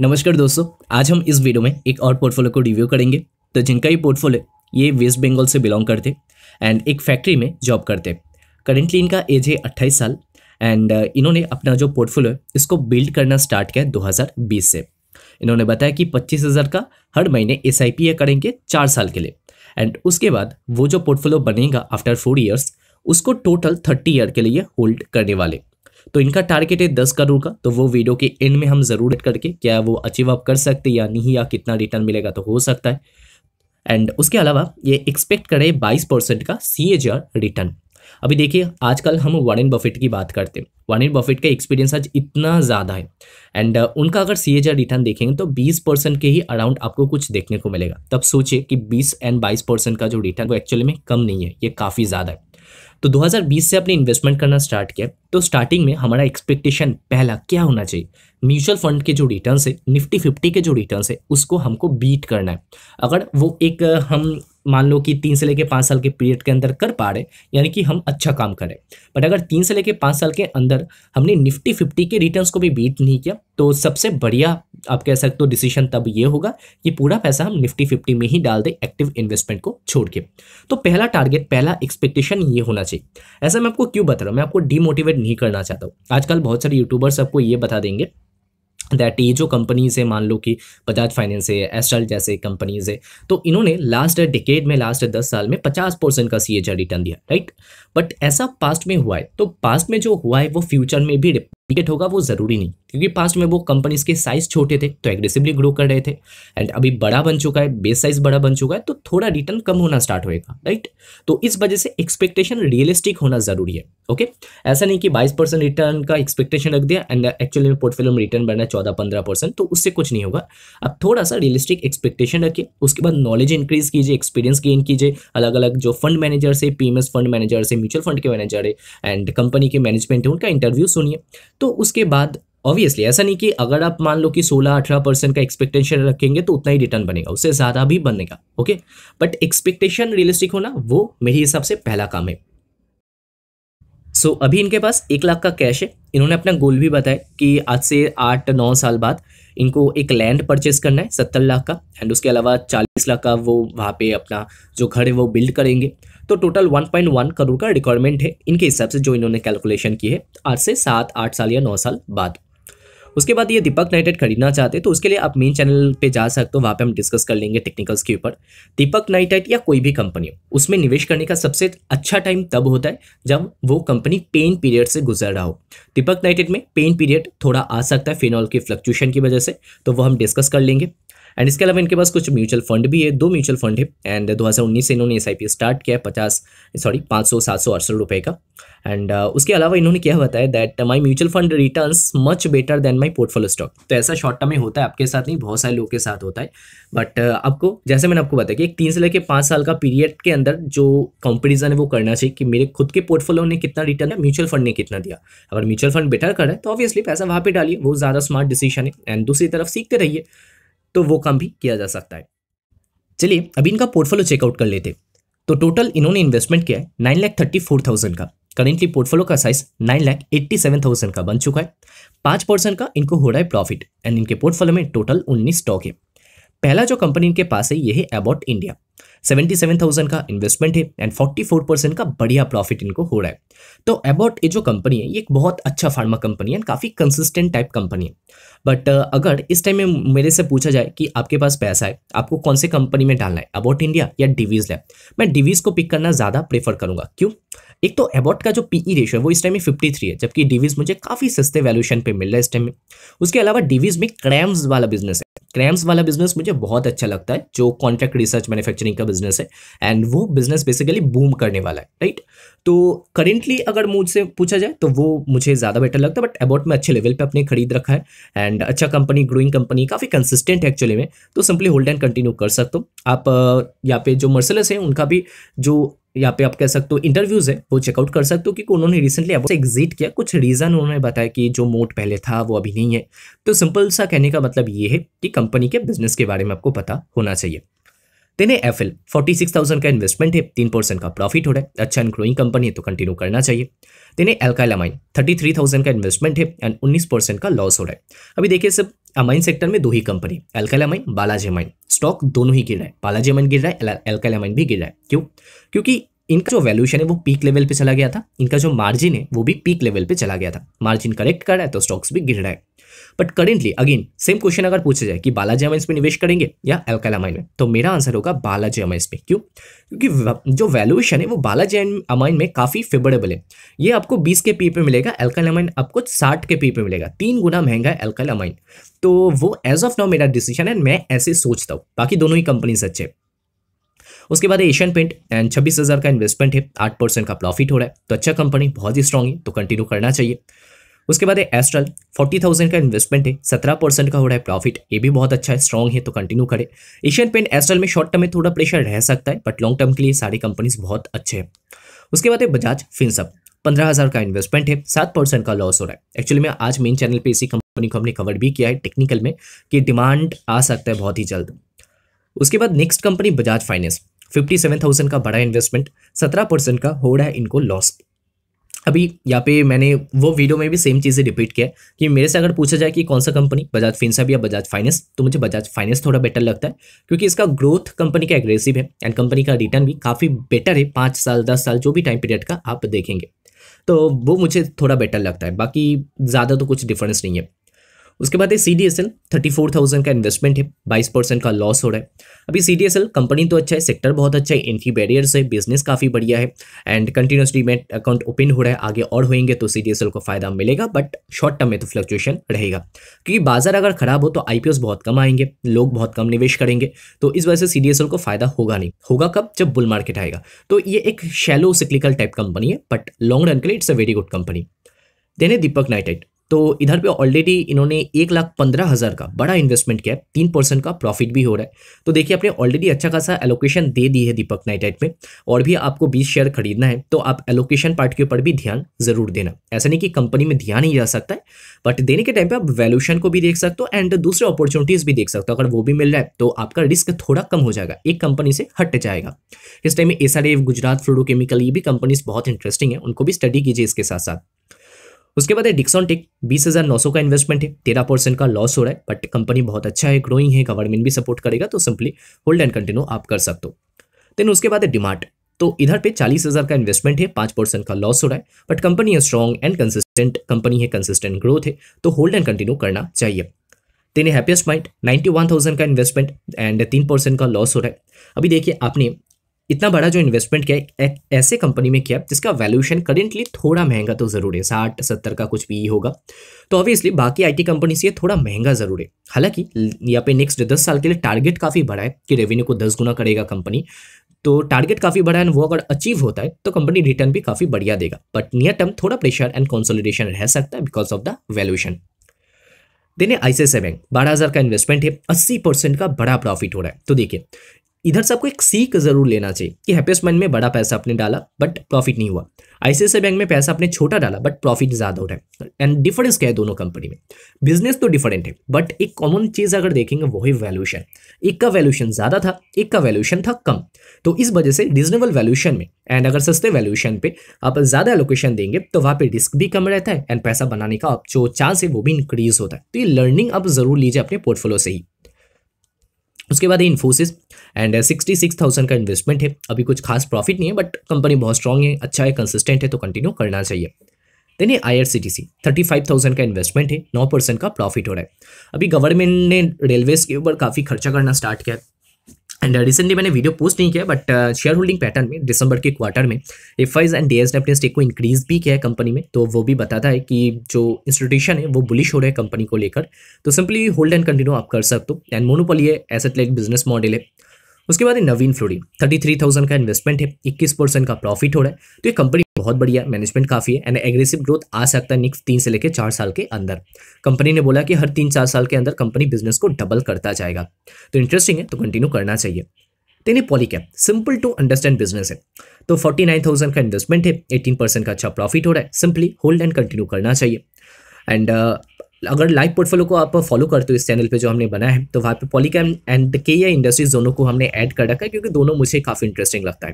नमस्कार दोस्तों आज हम इस वीडियो में एक और पोर्टफोलियो को रिव्यू करेंगे तो जिनका ये पोर्टफोलियो ये वेस्ट बंगाल से बिलोंग करते एंड एक फैक्ट्री में जॉब करते करेंटली इनका एज है अट्ठाईस साल एंड uh, इन्होंने अपना जो पोर्टफोलियो है इसको बिल्ड करना स्टार्ट किया 2020 से इन्होंने बताया कि पच्चीस हज़ार का हर महीने एस करेंगे चार साल के लिए एंड उसके बाद वो जो पोर्टफोलियो बनेगा आफ्टर फोर ईयर्स उसको टोटल थर्टी ईयर के लिए होल्ड करने वाले तो इनका टारगेट है दस करोड़ का तो वो वीडियो के एंड में हम जरूर करके क्या वो अचीव आप कर सकते या नहीं या कितना रिटर्न मिलेगा तो हो सकता है एंड उसके अलावा ये एक्सपेक्ट करें बाईस परसेंट का सी रिटर्न अभी देखिए आजकल हम वारेन बफेट की बात करते हैं वारेन बफेट का एक्सपीरियंस आज इतना ज़्यादा है एंड uh, उनका अगर सी रिटर्न देखेंगे तो 20 परसेंट के ही अराउंड आपको कुछ देखने को मिलेगा तब सोचिए कि 20 एंड 22 परसेंट का जो रिटर्न वो एक्चुअली में कम नहीं है ये काफ़ी ज़्यादा है तो 2020 से अपने इन्वेस्टमेंट करना स्टार्ट किया तो स्टार्टिंग में हमारा एक्सपेक्टेशन पहला क्या होना चाहिए म्यूचुअल फंड के जो रिटर्न है निफ्टी फिफ्टी के जो रिटर्न है उसको हमको बीट करना है अगर वो एक हम मान लो कि तीन से लेकर पाँच साल के पीरियड के अंदर कर पा रहे यानी कि हम अच्छा काम करें बट अगर तीन से लेकर पाँच साल के अंदर हमने निफ्टी फिफ्टी के रिटर्न्स को भी बीट नहीं किया तो सबसे बढ़िया आप कह सकते हो डिसीजन तब ये होगा कि पूरा पैसा हम निफ्टी फिफ्टी में ही डाल दें एक्टिव इन्वेस्टमेंट को छोड़ के तो पहला टारगेट पहला एक्सपेक्टेशन ये होना चाहिए ऐसा मैं आपको क्यों बता रहा हूँ मैं आपको डीमोटिवेट नहीं करना चाहता हूँ आजकल बहुत सारे यूट्यूबर्स आपको ये बता देंगे दैट ये जो कंपनीज है मान लो कि बजाज फाइनेंस है एस्ट्रल जैसे कंपनीज है तो इन्होंने लास्ट डिकेड में लास्ट दस साल में पचास परसेंट का सी रिटर्न दिया राइट बट ऐसा पास्ट में हुआ है तो पास्ट में जो हुआ है वो फ्यूचर में भी टिकट होगा वो ज़रूरी नहीं क्योंकि पास्ट में वो कंपनीज के साइज छोटे थे तो एग्रेसिवली ग्रो कर रहे थे एंड अभी बड़ा बन चुका है बेस साइज बड़ा बन चुका है तो थोड़ा रिटर्न कम होना स्टार्ट होएगा राइट तो इस वजह से एक्सपेक्टेशन रियलिस्टिक होना ज़रूरी है ओके ऐसा नहीं कि बाईस परसेंट रिटर्न का एक्सपेक्टेशन रख दिया एंड एक्चुअली में पोर्टफोलियो में रिटर्न बढ़ना है चौदह पंद्रह परसेंट तो उससे कुछ नहीं होगा अब थोड़ा सा रियलिस्टिक एक्सपेक्टेशन रखिए उसके बाद नॉलेज इंक्रीज कीजिए एक्सपीरियंस गेन कीजिए अलग अलग जो फंड मैनेजर से पीएमएस फंड मैनेजर से म्यूचुअल फंड के मैनेजर है एंड कंपनी के मैनेजमेंट है उनका इंटरव्यू सुनिए तो उसके बाद ऑब्वियसली ऐसा नहीं कि अगर आप मान लो कि 16-18 परसेंट का एक्सपेक्टेशन रखेंगे तो उतना ही रिटर्न बनेगा उससे ज़्यादा भी बनेगा ओके बट एक्सपेक्टेशन रियलिस्टिक होना वो मेरे हिसाब से पहला काम है सो so, अभी इनके पास एक लाख का कैश है इन्होंने अपना गोल भी बताया कि आज से आठ नौ साल बाद इनको एक लैंड परचेस करना है सत्तर लाख का एंड उसके अलावा चालीस लाख का वो वहाँ पे अपना जो घर है वो बिल्ड करेंगे तो टोटल 1.1 करोड़ का रिक्वायरमेंट है इनके हिसाब से जो इन्होंने कैलकुलेशन की है आज से सात आठ साल या नौ साल बाद उसके बाद ये दीपक नाइटेड खरीदना चाहते तो उसके लिए आप मेन चैनल पर जा सकते हो वहाँ पर हम डिस्कस कर लेंगे टेक्निकल्स के ऊपर दीपक नाइटेड या कोई भी कंपनी हो उसमें निवेश करने का सबसे अच्छा टाइम तब होता है जब वो कंपनी पेन पीरियड से गुजर रहा हो दीपक नाइटेड में पेन पीरियड थोड़ा आ सकता है फिनॉल की फ्लक्चुएशन की वजह से तो वो हम डिस्कस कर लेंगे एंड इसके अलावा इनके पास कुछ म्यूचुअल फंड भी है दो म्यूचुअल फंड है एंड 2019 से इन्होंने एस स्टार्ट किया है पचास सॉरी पाँच सौ सात सौ अड़सठ रुपये का एंड uh, उसके अलावा इन्होंने क्या बताया that my mutual fund return much better than my portfolio stock तो ऐसा शॉर्ट टर्म में होता है आपके साथ नहीं बहुत सारे लोगों के साथ होता है बट uh, आपको जैसे मैंने आपको बताया कि एक तीन से लेकर पाँच साल का पीरियड के अंदर जो कंपेरिजन है वो करना चाहिए कि मेरे खुद के पोर्टफोलियो ने कितना रिटर्न है म्यूचुअल फंड ने कितना दिया अगर म्यूचुअल फंड बेटर करे तो ऑब्वियसली पैसा वहाँ पर डालिए वो ज़्यादा स्मार्ट डिसीजन है एंड दूसरी तरफ सीखते रहिए तो वो काम भी किया जा सकता है चलिए अभी इनका पोर्टफोलियो चेकआउट कर लेते तो टोटल इन्होंने इन्वेस्टमेंट किया है nine lakh thirty four thousand का करेंटली पोर्टफोलियो का size nine lakh eighty seven thousand का बन चुका है पाँच परसेंट का इनको हो रहा है प्रॉफिट एंड इनके पोर्टफोलियो में टोटल उन्नीस स्टॉक है पहला जो कंपनी इनके पास है ये है Abbott India seventy seven thousand का इन्वेस्टमेंट है एंड फोर्टी फोर परसेंट का बढ़िया प्रॉफिट इनको हो रहा है तो अबाउट ये जो कंपनी है ये एक बहुत अच्छा फार्मा कंपनी है काफ़ी कंसिस्टेंट टाइप कंपनी है बट uh, अगर इस टाइम में मेरे से पूछा जाए कि आपके पास पैसा है आपको कौन से कंपनी में डालना है अबाउट इंडिया या डिवीज लैब मैं डिवीज को पिक करना ज़्यादा प्रेफर करूँगा क्यों एक तो एबॉट का जो पीई रेशो e है वो इस टाइम में फिफ्टी थ्री है जबकि डिवीज मुझे काफ़ी सस्ते वैल्यूशन पे मिल रहा है इस टाइम में उसके अलावा डिवीज में क्रैम्स वाला बिजनेस है क्रैम्स वाला बिजनेस मुझे बहुत अच्छा लगता है जो कॉन्ट्रैक्ट रिसर्च मैन्युफैक्चरिंग का बिजनेस है एंड वो बिजनेस बेसिकली बूम करने वाला है राइट तो करेंटली अगर मुझसे पूछा जाए तो वो मुझे ज़्यादा बेटर लगता है बट अबाउट में अच्छे लेवल पे अपने खरीद रखा है एंड अच्छा कंपनी ग्रोइंग कंपनी काफ़ी कंसिस्टेंट है एक्चुअली में तो सिंपली होल्ड एंड कंटिन्यू कर सकते हो आप यहाँ पे जो मर्सलस हैं उनका भी जो यहाँ पे आप कह सकते हो इंटरव्यूज है वो चेकआउट कर सकते हो क्योंकि उन्होंने रिसेंटली अब एग्जिट किया कुछ रीज़न उन्होंने बताया कि जो मोड पहले था वो अभी नहीं है तो सिंपल सा कहने का मतलब ये है कि कंपनी के बिजनेस के बारे में आपको पता होना चाहिए then F L forty six thousand का इन्वेस्टमेंट है तीन परसेंट का प्रॉफिट हो रहा है अच्छा एंड ग्रोइंग कंपनी है तो कंटिन्यू करना चाहिए तेने है एल्काइलामाइन थर्टी थ्री थाउजेंड का इन्वेस्टमेंट है एंड उन्नीस परसेंट का लॉस हो रहा है अभी देखिए सब अमाइन सेक्टर में दो ही कंपनी एल्काइलामाइन बालाजीमाइन स्टॉक दोनों ही गिर रहा है बालाजीमाइन गिर रहा है एल्काइलामाइन भी गिर रहा है क्यों क्योंकि इनका जो वैल्यूशन है वो पीक लेवल पे चला गया था इनका जो मार्जिन है वो भी पीक लेवल पे चला गया था मार्जिन करेक्ट कर रहा है तो स्टॉक्स भी गिर रहा है but currently again same question अगर पूछा जाए कि बालाजी अमाइंस में निवेश करेंगे या अल्कालामाइन में तो मेरा आंसर होगा बालाजी अमाइंस में क्यों क्योंकि जो वैल्यूएशन है वो बालाजी अमाइन में काफ़ी फेवरेबल है ये आपको 20 के पी e पे मिलेगा अल्कालामाइन आपको 60 के पी e पे मिलेगा तीन गुना महंगा है अल्कालामाइन तो वो एज ऑफ नाउ मेरा डिसीजन है मैं ऐसे सोचता हूँ बाकी दोनों ही कंपनी अच्छे उसके बाद एशियन पेंट एंड छब्बीस का इन्वेस्टमेंट है आठ का प्रॉफिट हो रहा है तो अच्छा कंपनी बहुत ही स्ट्रॉन्ग है तो कंटिन्यू करना चाहिए उसके बाद है एस्ट्रल फोर्टी थाउजेंड का इन्वेस्टमेंट है सत्रह परसेंट का हो रहा है प्रॉफिट ये भी बहुत अच्छा है स्ट्रॉन्ग है तो कंटिन्यू करे एशियन पेंट एस्ट्रल में शॉर्ट टर्म में थोड़ा प्रेशर रह सकता है बट लॉन्ग टर्म के लिए सारी कंपनीज बहुत अच्छे हैं उसके बाद है बजाज फिनसअप पंद्रह हज़ार का इन्वेस्टमेंट है सात परसेंट का लॉस हो रहा है एक्चुअली में आज मेन चैनल पे इसी कंपनी को हमने कवर भी किया है टेक्निकल में कि डिमांड आ सकता है बहुत ही जल्द उसके बाद next company Bajaj Finance fifty seven thousand का बड़ा इन्वेस्टमेंट सत्रह परसेंट का हो रहा है इनको लॉस अभी यहाँ पे मैंने वो वीडियो में भी सेम चीज़ें रिपीट किया कि मेरे से अगर पूछा जाए कि कौन सा कंपनी बजाज फिनसर्व या बजाज फाइनेंस तो मुझे बजाज फाइनेंस थोड़ा बेटर लगता है क्योंकि इसका ग्रोथ कंपनी का एग्रेसिव है एंड कंपनी का रिटर्न भी काफ़ी बेटर है पाँच साल दस साल जो भी टाइम पीरियड का आप देखेंगे तो वो मुझे थोड़ा बेटर लगता है बाकी ज़्यादा तो कुछ डिफरेंस नहीं है उसके बाद ये C D S L thirty four thousand का इन्वेस्टमेंट है बाईस परसेंट का लॉस हो रहा है अभी C D S L company तो अच्छा है सेक्टर बहुत अच्छा है एंट्री बैरियर्स है बिजनेस काफ़ी बढ़िया है and continuous demat account open हो रहा है आगे और होंगे तो सी डी एस एल को फायदा मिलेगा बट शॉर्ट टर्म में तो फ्लक्चुएशन रहेगा क्योंकि बाजार अगर खराब हो तो आई पी ओस बहुत कम आएंगे लोग बहुत कम निवेश करेंगे तो इस वजह से सी डी एस एल को फायदा होगा नहीं होगा कब जब बुल मार्केट आएगा तो ये एक शैलो सिक्लिकल टाइप कंपनी है बट लॉन्ग रन के लिए it's a very good company then है दीपक नाइटेड तो इधर पे ऑलरेडी इन्होंने एक लाख पंद्रह हज़ार का बड़ा इन्वेस्टमेंट किया है तीन परसेंट का प्रॉफिट भी हो रहा है तो देखिए आपने ऑलरेडी अच्छा खासा एलोकेशन दे दी है दीपक नाइटाइट में और भी आपको बीस शेयर खरीदना है तो आप एलोकेशन पार्ट के ऊपर भी ध्यान जरूर देना ऐसा नहीं कि कंपनी में ध्यान ही जा सकता है बट देने के टाइम पर आप वैल्यूशन को भी देख सकते हो एंड दूसरे अपॉर्चुनिटीज़ भी देख सकते हो अगर वो भी मिल रहा है तो आपका रिस्क थोड़ा कम हो जाएगा एक कंपनी से हट जाएगा इस टाइम में एस गुजरात फ्लोरोकेमिकल ये भी कंपनीज बहुत इंटरेस्टिंग है उनको भी स्टडी कीजिए इसके साथ साथ उसके बाद है डिक्सॉन टेक बीस हजार नौ सौ का इन्वेस्टमेंट है तेरह परसेंट का लॉस हो रहा है बट कंपनी बहुत अच्छा है ग्रोइंग है गवर्नमेंट भी सपोर्ट करेगा तो सिंपली होल्ड एंड कंटिन्यू आप कर सकते हो देन उसके बाद है डिमार्ट तो इधर पे चालीस हज़ार का इन्वेस्टमेंट है पाँच परसेंट का लॉस हो रहा है बट कंपनी है स्ट्रॉन्ग एंड कंसिस्टेंट कंपनी है कंसिस्टेंट ग्रोथ है तो होल्ड एंड कंटिन्यू करना चाहिए then happiest mind ninety one thousand का इन्वेस्टमेंट एंड तीन परसेंट का लॉस हो रहा है अभी देखिए आपने इतना बड़ा जो इन्वेस्टमेंट किया एक ऐसे कंपनी में किया जिसका वैल्यूएशन करेंटली थोड़ा महंगा तो ज़रूर है साठ सत्तर का कुछ भी होगा तो ऑब्वियसली बाकी आईटी कंपनी से थोड़ा महंगा ज़रूर है हालांकि यहाँ पे नेक्स्ट दस साल के लिए टारगेट काफ़ी बड़ा है कि रेवेन्यू को दस गुना करेगा कंपनी तो टारगेट काफ़ी बड़ा है वो अगर अचीव होता है तो कंपनी रिटर्न भी काफ़ी बढ़िया देगा बट नियर टर्म थोड़ा प्रेशर एंड कंसोलिडेशन रह सकता है because of the valuation then ICICI bank बारह का इन्वेस्टमेंट है अस्सी परसेंट का बड़ा प्रॉफिट हो रहा है तो देखिए इधर से आपको एक सीख जरूर लेना चाहिए कि हैप्पीस्ट मंथ में बड़ा पैसा आपने डाला बट प्रॉफिट नहीं हुआ आईसीआई बैंक में पैसा आपने छोटा डाला बट प्रॉफिट ज़्यादा हो रहा है एंड डिफरेंस क्या है दोनों कंपनी में बिजनेस तो डिफरेंट है बट एक कॉमन चीज़ अगर देखेंगे वो है वैल्यूशन एक का वैल्यूशन ज़्यादा था एक का वैल्यूशन था कम तो इस वजह से रीजनेबल वैल्यूशन में एंड अगर सस्ते वैल्यूशन पे आप ज़्यादा एलोकेशन देंगे तो वहाँ पर रिस्क भी कम रहता है एंड पैसा बनाने का जो चांस है वो भी इंक्रीज होता है तो ये लर्निंग आप ज़रूर लीजिए अपने पोर्टफोलियो से ही उसके बाद Infosys and sixty six thousand का इन्वेस्टमेंट है अभी कुछ खास प्रॉफिट नहीं है बट कंपनी बहुत स्ट्रॉन्ग है अच्छा है कंसिस्टेंट है तो कंटिन्यू करना चाहिए देन है I R C T C thirty five thousand का इन्वेस्टमेंट है नौ परसेंट का प्रॉफिट हो रहा है अभी गवर्नमेंट ने रेलवेज के ऊपर काफ़ी खर्चा करना स्टार्ट किया एंड रिसेंटली uh, मैंने वीडियो पोस्ट नहीं किया बट शेयर होल्डिंग पैटर्न में दिसंबर के क्वार्टर में एफ एंड डी एस ने स्टेक को इंक्रीज भी किया है कंपनी में तो वो भी बताता है कि जो इंस्टीट्यूशन है वो बुलिश हो रहा है कंपनी को लेकर तो सिंपली होल्ड एंड कंटिन्यू आप कर सकते हो एंड मोनोपोली है एसेट लाइक बिजनेस मॉडल है उसके बाद Navin fluorine thirty three thousand का इन्वेस्टमेंट है इक्कीस परसेंट का प्रॉफिट हो रहा है तो ये कंपनी बहुत बढ़िया मैनेजमेंट काफ़ी है एंड एग्रेसिव ग्रोथ आ सकता है नेक्स्ट तीन से लेकर चार साल के अंदर कंपनी ने बोला कि हर तीन चार साल के अंदर कंपनी बिजनेस को डबल करता जाएगा तो इंटरेस्टिंग है तो कंटिन्यू करना चाहिए then Polycab Polycab simple to understand business है तो फोर्टी नाइन थाउजेंड का इन्वेस्टमेंट है एटीन परसेंट का अच्छा प्रॉफिट हो रहा है सिंपली होल्ड एंड कंटिन्यू करना चाहिए एंड अगर लाइव पोर्टफोलियो को आप फॉलो करते हो इस चैनल पे जो हमने बनाया है तो वहाँ पे पॉलीकैम एंड के या इंडस्ट्रीज दोनों को हमने ऐड कर रखा है क्योंकि दोनों मुझे काफ़ी इंटरेस्टिंग लगता है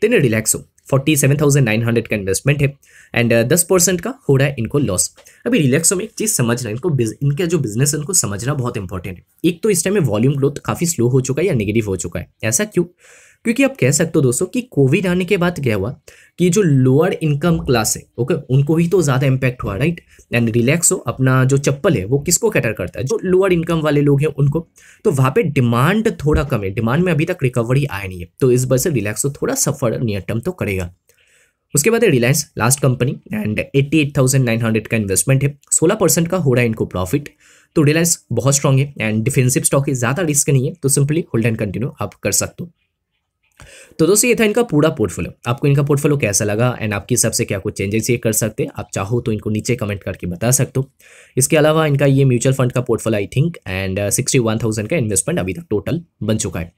तो इन्हें रिलैक्स हो forty seven thousand nine hundred का इन्वेस्टमेंट है एंड uh, दस परसेंट का हो रहा है इनको लॉस अभी हो में एक चीज़ समझना इनको इनका जो बिजनेस है उनको समझना बहुत इंपॉर्टेंट है एक तो इस टाइम में वॉल्यूम ग्रोथ काफ़ी स्लो हो चुका है या निगेटिव हो चुका है ऐसा क्यों क्योंकि आप कह सकते हो दोस्तों कि कोविड आने के बाद क्या हुआ कि जो लोअर इनकम क्लास है ओके उनको ही तो ज़्यादा इम्पैक्ट हुआ राइट एंड रिलैक्स हो अपना जो चप्पल है वो किसको कैटर करता है जो लोअर इनकम वाले लोग हैं उनको तो वहां पे डिमांड थोड़ा कम है डिमांड में अभी तक रिकवरी आया नहीं है तो इस वजह से रिलैक्सो थोड़ा सफर नियर टर्म तो करेगा उसके बाद है Reliance last company and hundred का इन्वेस्टमेंट है सोलह परसेंट का हो रहा है इनको प्रॉफिट तो रिलायंस बहुत स्ट्रांग है एंड डिफेंसिव स्टॉक है ज़्यादा रिस्क नहीं है तो सिंपली होल्ड एंड कंटिन्यू आप कर सकते हो तो दोस्तों ये था इनका पूरा पोर्टफोलियो आपको इनका पोर्टफोलियो कैसा लगा एंड आपके हिसाब से क्या कुछ चेंजेस ये कर सकते हैं आप चाहो तो इनको नीचे कमेंट करके बता सकते हो इसके अलावा इनका ये म्यूचुअल फंड का portfolio I think and sixty one thousand का इन्वेस्टमेंट अभी तक टोटल बन चुका है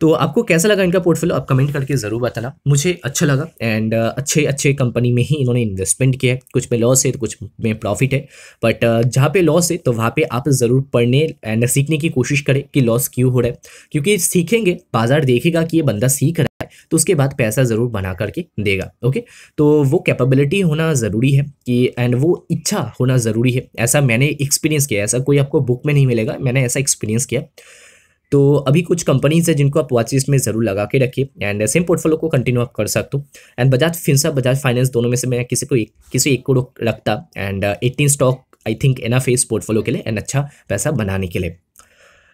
तो आपको कैसा लगा इनका पोर्टफोलियो आप कमेंट करके ज़रूर बताना मुझे अच्छा लगा एंड uh, अच्छे अच्छे कंपनी में ही इन्होंने इन्वेस्टमेंट किया है कुछ में लॉस है तो कुछ में प्रॉफिट है बट uh, जहाँ पे लॉस है तो वहाँ पे आप ज़रूर पढ़ने एंड सीखने की कोशिश करें कि लॉस क्यों हो रहा है क्योंकि सीखेंगे बाजार देखेगा कि ये बंदा सीख रहा है तो उसके बाद पैसा ज़रूर बना करके देगा ओके तो वो कैपेबिलिटी होना ज़रूरी है कि एंड वो इच्छा होना ज़रूरी है ऐसा मैंने एक्सपीरियंस किया ऐसा कोई आपको बुक में नहीं मिलेगा मैंने ऐसा एक्सपीरियंस किया तो अभी कुछ कंपनीज है जिनको आप वॉच लिस्ट में ज़रूर लगा के रखिए एंड सेम पोर्टफोलियो को कंटिन्यू आप कर सकते हो and Bajaj Finserv Bajaj Finance दोनों में से मैं किसी को एक किसी एक को रखता and eighteen stock I think एना फेस इस पोर्टफोलियो के लिए एंड अच्छा पैसा बनाने के लिए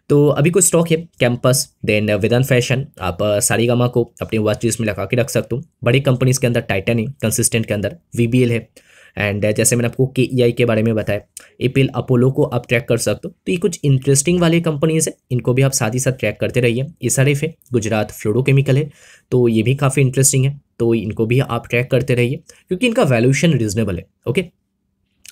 तो अभी कुछ स्टॉक है कैंपस देन वेदन फैशन आप सारीगामा uh, को अपनी वॉच लिस्ट में लगा के रख सकते हो बड़ी कंपनीज के अंदर टाइटन है कंसिस्टेंट के अंदर वी है एंड uh, जैसे मैंने आपको के ई आई के बारे में बताया एपिल अपोलो को आप ट्रैक कर सकते हो तो ये कुछ इंटरेस्टिंग वाली कंपनीज़ है इनको भी आप साथ ही साथ ट्रैक करते रहिए एस आर है गुजरात फ्लोरोकेमिकल है तो ये भी काफ़ी इंटरेस्टिंग है तो इनको भी आप ट्रैक करते रहिए क्योंकि इनका वैल्यूशन रीजनेबल है ओके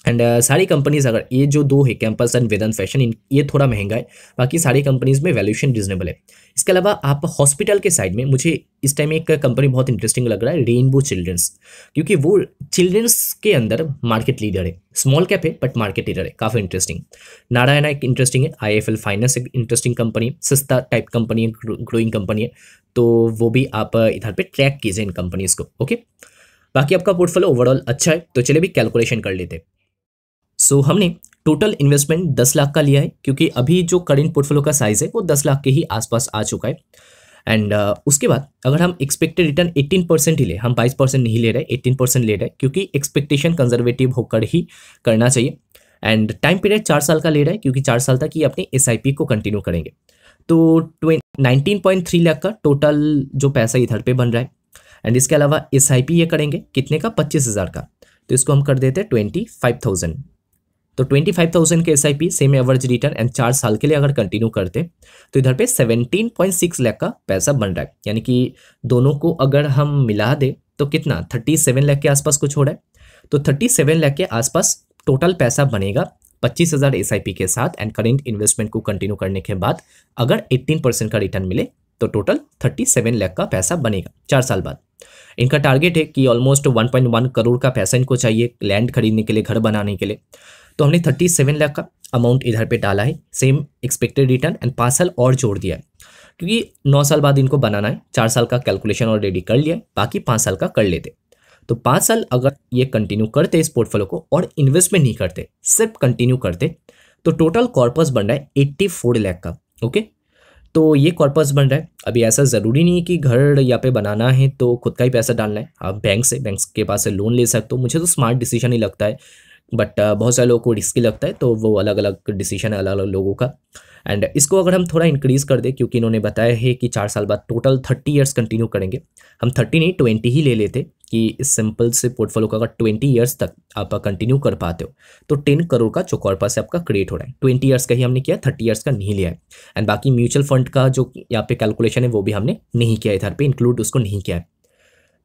एंड uh, सारी कंपनीज अगर ये जो दो है कैंपस एंड वेदन फैशन इन ये थोड़ा महंगा है बाकी सारी कंपनीज में वैल्यूशन रिजनेबल है इसके अलावा आप हॉस्पिटल के साइड में मुझे इस टाइम एक कंपनी बहुत इंटरेस्टिंग लग रहा है रेनबो चिल्ड्रंस क्योंकि वो चिल्ड्रंस के अंदर मार्केट लीडर है स्मॉल कैप है बट मार्केट लीडर है काफ़ी इंटरेस्टिंग नारायणा एक इंटरेस्टिंग है आई एफ एल फाइनेंस एक इंटरेस्टिंग कंपनी सस्ता टाइप कंपनी है ग्रोइंग कंपनी है तो वो भी आप uh, इधर पर ट्रैक कीजिए इन कंपनीज़ को ओके बाकी आपका पोर्टफोलियो ओवरऑल अच्छा है तो चलिए भी कैलकुलेशन कर लेते हैं सो so, हमने टोटल इन्वेस्टमेंट दस लाख का लिया है क्योंकि अभी जो करेंट पोर्टफोलियो का साइज है वो दस लाख के ही आसपास आ चुका है एंड uh, उसके बाद अगर हम एक्सपेक्टेड रिटर्न 18 परसेंट ही ले हम 22 परसेंट नहीं ले रहे 18 परसेंट ले रहे क्योंकि एक्सपेक्टेशन कंजर्वेटिव होकर ही करना चाहिए एंड टाइम पीरियड चार साल का ले रहा है क्योंकि चार साल तक ये अपने एस को कंटिन्यू करेंगे तो नाइनटीन पॉइंट थ्री लाख का टोटल जो पैसा इधर पर बन रहा है एंड इसके अलावा एस ये करेंगे कितने का पच्चीस हज़ार का तो इसको हम कर देते हैं ट्वेंटी फाइव थाउजेंड तो ट्वेंटी फाइव थाउजेंड के S I P same average return and चार साल के लिए अगर कंटिन्यू करते तो इधर पे सेवनटीन पॉइंट सिक्स लाख का पैसा बन रहा है यानी कि दोनों को अगर हम मिला दें तो कितना थर्टी सेवन लाख के आसपास कुछ हो रहा है तो थर्टी सेवन लाख के आसपास टोटल पैसा बनेगा पच्चीस हज़ार एस आई पी के साथ एंड करेंट इन्वेस्टमेंट को कंटिन्यू करने के बाद अगर एट्टीन परसेंट का रिटर्न मिले तो टोटल थर्टी सेवन लाख का पैसा बनेगा चार साल बाद इनका टारगेट है कि almost one point one crore का पैसा इनको चाहिए लैंड खरीदने के लिए घर बनाने के लिए तो हमने थर्टी सेवन लाख का अमाउंट इधर पे डाला है सेम एक्सपेक्टेड रिटर्न एंड पाँच साल और जोड़ दिया है क्योंकि नौ साल बाद इनको बनाना है चार साल का कैलकुलेशन ऑलरेडी कर लिया है बाकी पाँच साल का कर लेते तो पाँच साल अगर ये कंटिन्यू करते इस पोर्टफोलियो को और इन्वेस्टमेंट नहीं करते सिर्फ कंटिन्यू करते तो टोटल कॉर्पस बन रहा है एट्टी फोर लैख का ओके तो ये कॉर्पस बन रहा है अभी ऐसा ज़रूरी नहीं है कि घर यहाँ पे बनाना है तो खुद का ही पैसा डालना है आप बैंक से बैंक के पास से लोन ले सकते हो मुझे तो स्मार्ट डिसीजन ही लगता है बट uh, बहुत सारे लोगों को रिस्की लगता है तो वो अलग अलग डिसीजन है अलग अलग लोगों का एंड इसको अगर हम थोड़ा इंक्रीज़ कर दें क्योंकि इन्होंने बताया है कि चार साल बाद टोटल थर्टी ईयर्स कंटिन्यू करेंगे हम थर्टी नहीं ट्वेंटी ही ले लेते कि इस सिंपल से पोर्टफोलियो का अगर ट्वेंटी ईयर्स तक आप कंटिन्यू कर पाते हो तो टेन करोड़ का चौकौरपा से आपका क्रिएट हो रहा है ट्वेंटी ईयर्स का ही हमने किया थर्टी ईयर्स का नहीं लिया है एंड बाकी म्यूचुअल फंड का जो यहाँ पे कैलकुलेशन है वो भी हमने नहीं किया इधर पे इंक्लूड उसको नहीं किया है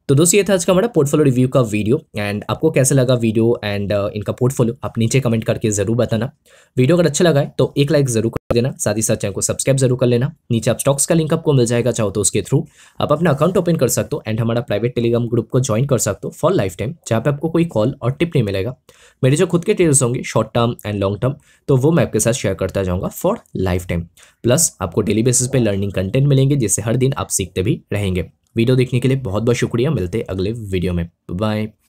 तो दोस्तों ये था आज का हमारा पोर्टफोलियो रिव्यू का वीडियो एंड आपको कैसा लगा वीडियो एंड uh, इनका पोर्टफोलियो आप नीचे कमेंट करके जरूर बताना वीडियो अगर अच्छा लगा है तो एक लाइक जरूर कर देना साथ ही साथ चैनल को सब्सक्राइब जरूर कर लेना नीचे आप स्टॉक्स का लिंक आपको मिल जाएगा चाहो तो उसके थ्रू आप अपना अकाउंट ओपन कर सकते हो एंड हमारा प्राइवेट टेलीग्राम ग्रुप को ज्वाइन कर सकते हो फॉर लाइफ टाइम जहाँ पे आपको कोई कॉल और टिप नहीं मिलेगा मेरे जो खुद के टेल्स होंगे short term and long term तो वो मैं आपके साथ शेयर करता जाऊँगा फॉर लाइफ टाइम प्लस आपको डेली बेसिस पे लर्निंग कंटेंट मिलेंगे जिससे हर दिन आप सीखते भी रहेंगे वीडियो देखने के लिए बहुत बहुत शुक्रिया मिलते अगले वीडियो में बाय